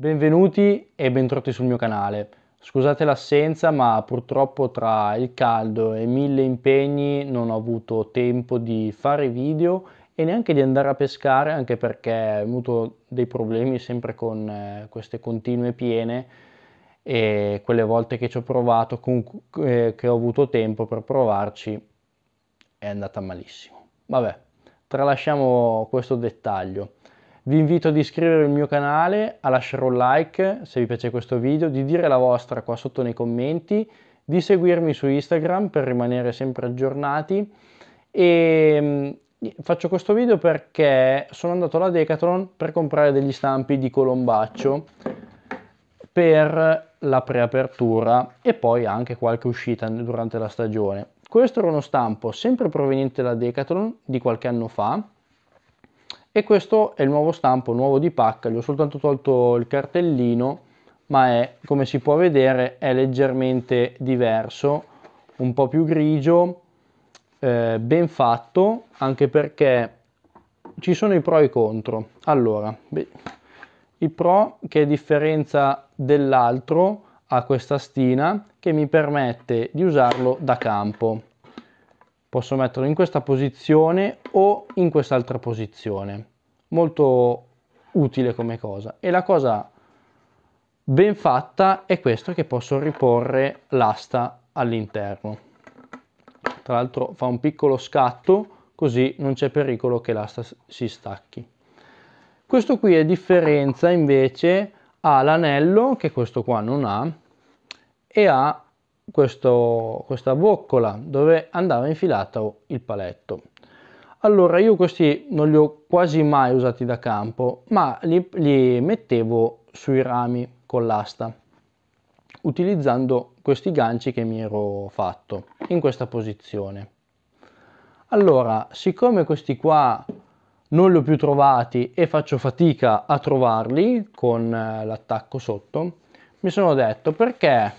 Benvenuti e bentornati sul mio canale. Scusate l'assenza, ma purtroppo tra il caldo e mille impegni non ho avuto tempo di fare video e neanche di andare a pescare, anche perché ho avuto dei problemi sempre con eh, queste continue piene e quelle volte che ci ho provato, eh, che ho avuto tempo per provarci, è andata malissimo. Vabbè, tralasciamo questo dettaglio. Vi invito ad iscrivervi al mio canale, a lasciare un like se vi piace questo video, di dire la vostra qua sotto nei commenti, di seguirmi su Instagram per rimanere sempre aggiornati e mm, faccio questo video perché sono andato alla Decathlon per comprare degli stampi di colombaccio per la preapertura e poi anche qualche uscita durante la stagione. Questo era uno stampo sempre proveniente da Decathlon di qualche anno fa e questo è il nuovo stampo nuovo di pacca gli ho soltanto tolto il cartellino ma è come si può vedere è leggermente diverso un po più grigio eh, ben fatto anche perché ci sono i pro e i contro allora beh, i pro che a differenza dell'altro ha questa stina che mi permette di usarlo da campo posso metterlo in questa posizione o in quest'altra posizione molto utile come cosa e la cosa ben fatta è questo che posso riporre l'asta all'interno tra l'altro fa un piccolo scatto così non c'è pericolo che l'asta si stacchi questo qui a differenza invece ha l'anello che questo qua non ha e ha questo, questa boccola dove andava infilato il paletto. Allora io questi non li ho quasi mai usati da campo, ma li, li mettevo sui rami con l'asta, utilizzando questi ganci che mi ero fatto in questa posizione. Allora, siccome questi qua non li ho più trovati e faccio fatica a trovarli con eh, l'attacco sotto, mi sono detto perché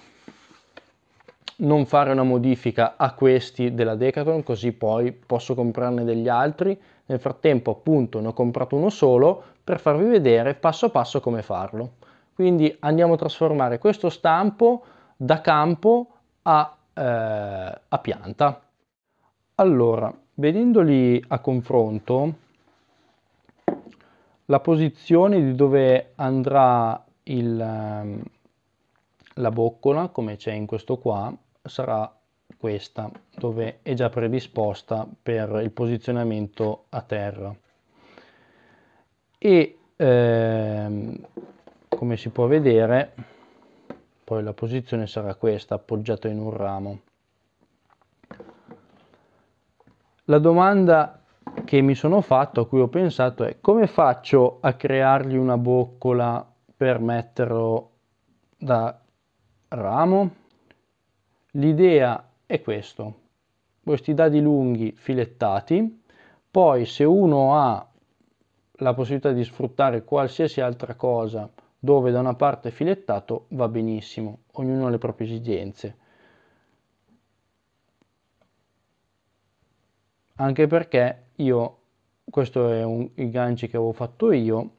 non fare una modifica a questi della Decathlon così poi posso comprarne degli altri nel frattempo appunto ne ho comprato uno solo per farvi vedere passo passo come farlo quindi andiamo a trasformare questo stampo da campo a, eh, a pianta allora vedendoli a confronto la posizione di dove andrà il, ehm, la boccola come c'è in questo qua sarà questa dove è già predisposta per il posizionamento a terra e ehm, come si può vedere poi la posizione sarà questa appoggiata in un ramo la domanda che mi sono fatto a cui ho pensato è come faccio a creargli una boccola per metterlo da ramo L'idea è questo, questi dadi lunghi filettati, poi se uno ha la possibilità di sfruttare qualsiasi altra cosa dove da una parte è filettato va benissimo, ognuno ha le proprie esigenze. Anche perché io, questo è un, il gancio che avevo fatto io,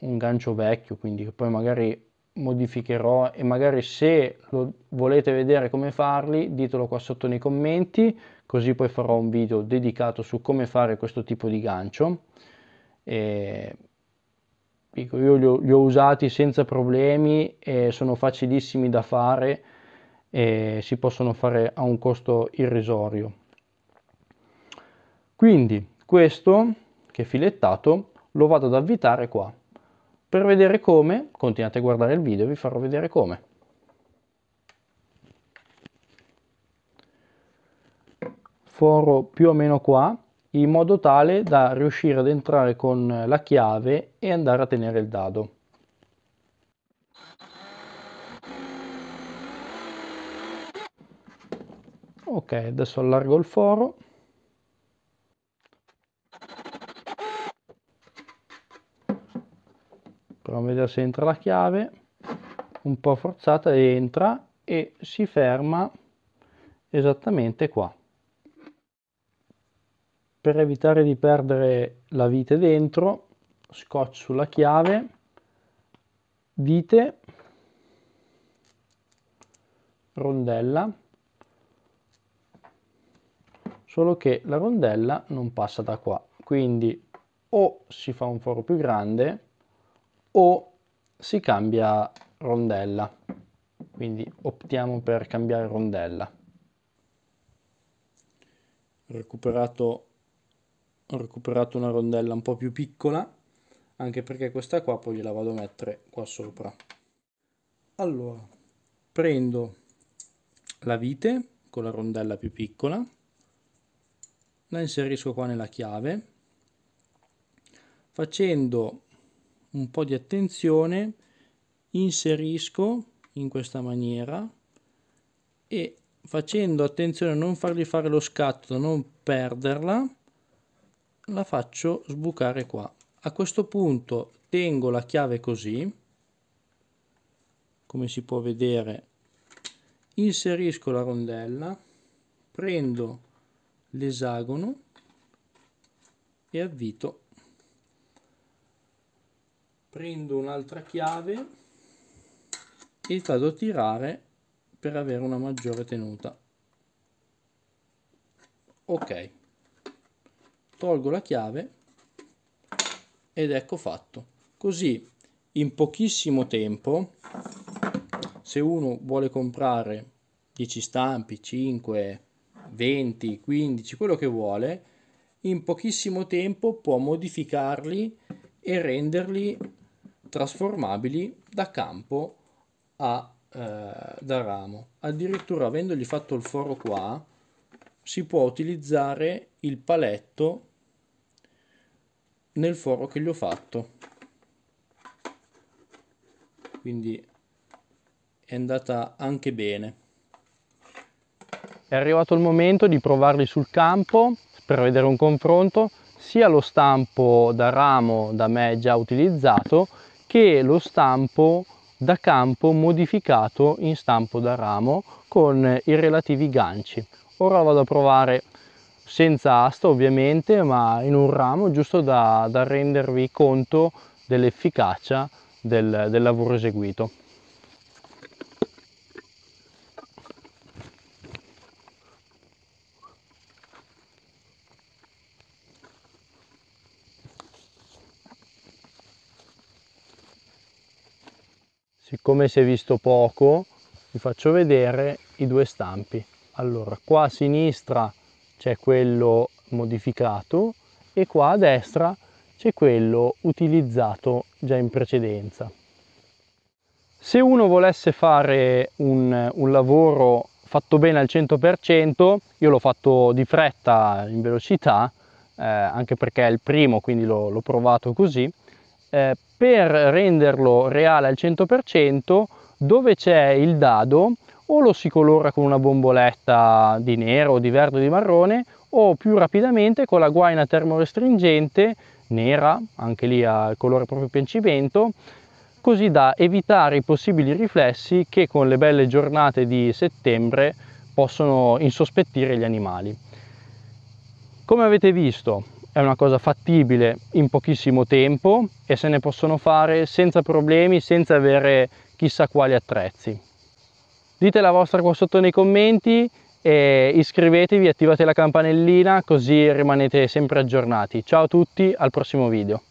un gancio vecchio, quindi che poi magari modificherò e magari se lo volete vedere come farli ditelo qua sotto nei commenti così poi farò un video dedicato su come fare questo tipo di gancio e io li ho, li ho usati senza problemi e sono facilissimi da fare e si possono fare a un costo irrisorio quindi questo che è filettato lo vado ad avvitare qua per vedere come, continuate a guardare il video e vi farò vedere come. Foro più o meno qua, in modo tale da riuscire ad entrare con la chiave e andare a tenere il dado. Ok, adesso allargo il foro. proviamo a vedere se entra la chiave un po' forzata entra e si ferma esattamente qua per evitare di perdere la vite dentro scotch sulla chiave vite rondella solo che la rondella non passa da qua quindi o si fa un foro più grande o si cambia rondella. Quindi optiamo per cambiare rondella. Ho recuperato, ho recuperato una rondella un po' più piccola, anche perché questa qua poi gliela vado a mettere qua sopra. Allora, prendo la vite con la rondella più piccola, la inserisco qua nella chiave, facendo un po' di attenzione, inserisco in questa maniera e facendo attenzione a non fargli fare lo scatto, da non perderla, la faccio sbucare qua. A questo punto tengo la chiave così, come si può vedere, inserisco la rondella, prendo l'esagono e avvito prendo un'altra chiave e vado a tirare per avere una maggiore tenuta ok tolgo la chiave ed ecco fatto così in pochissimo tempo se uno vuole comprare 10 stampi 5 20 15 quello che vuole in pochissimo tempo può modificarli e renderli trasformabili da campo a eh, da ramo. Addirittura avendogli fatto il foro qua si può utilizzare il paletto nel foro che gli ho fatto. Quindi è andata anche bene. È arrivato il momento di provarli sul campo per vedere un confronto sia lo stampo da ramo da me già utilizzato che è lo stampo da campo modificato in stampo da ramo con i relativi ganci. Ora vado a provare senza asta ovviamente ma in un ramo giusto da, da rendervi conto dell'efficacia del, del lavoro eseguito. siccome si è visto poco vi faccio vedere i due stampi allora qua a sinistra c'è quello modificato e qua a destra c'è quello utilizzato già in precedenza se uno volesse fare un, un lavoro fatto bene al 100% io l'ho fatto di fretta in velocità eh, anche perché è il primo quindi l'ho provato così eh, per renderlo reale al 100% dove c'è il dado o lo si colora con una bomboletta di nero, di verde o di marrone o più rapidamente con la guaina termorestringente nera, anche lì ha il colore proprio piancimento, così da evitare i possibili riflessi che con le belle giornate di settembre possono insospettire gli animali. Come avete visto, è una cosa fattibile in pochissimo tempo e se ne possono fare senza problemi, senza avere chissà quali attrezzi. Dite la vostra qua sotto nei commenti e iscrivetevi, attivate la campanellina così rimanete sempre aggiornati. Ciao a tutti, al prossimo video.